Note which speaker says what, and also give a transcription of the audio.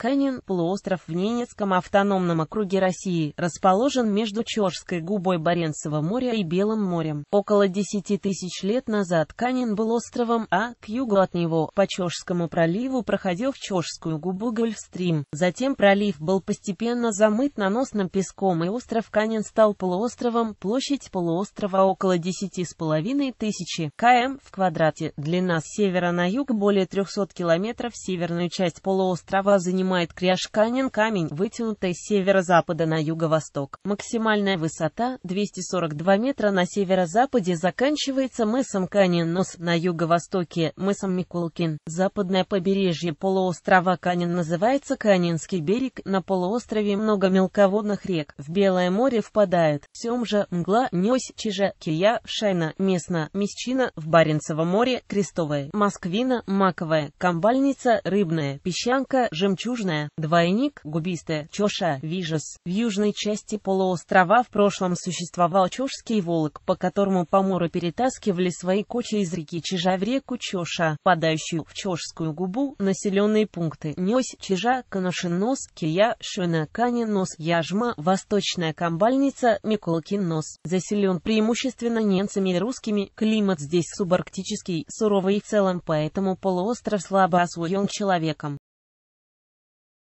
Speaker 1: Канин, полуостров в Ненецком автономном округе России, расположен между Чешской губой Баренцева моря и Белым морем. Около 10 тысяч лет назад Канин был островом, а к югу от него, по Чешскому проливу проходил в Чешскую губу Гольфстрим. Затем пролив был постепенно замыт наносным песком, и остров Канин стал полуостровом, площадь полуострова около 10,5 тысяч км в квадрате, длина с севера на юг более 300 километров, северную часть полуострова занимает поднимает Кряшканин камень, вытянутый с северо-запада на юго-восток. Максимальная высота 242 метра на северо-западе заканчивается мысом Канин-Нос, на юго-востоке мысом Микулкин. Западное побережье полуострова Канин называется Канинский берег, на полуострове много мелководных рек. В Белое море впадает Семжа, Мгла, Нёсь, Чижа, Кия, Шайна, Местна, Месчина, в Баренцево море, Крестовое, Москвина, Маковая, Камбальница, Рыбная, Песчанка, Жемчужина, южная, двойник, губистая, чоша, вижес. В южной части полуострова в прошлом существовал чошский волок, по которому поморы перетаскивали свои кочи из реки Чижа в реку Чоша, падающую в Чошскую губу, населенные пункты Нёсь, Чижа, Канашинос, Кия, Шунаканинос, Яжма, Восточная Комбальница, Камбальница, Нос. Заселен преимущественно немцами и русскими, климат здесь субарктический, суровый и целом, поэтому полуостров слабо освоен человеком.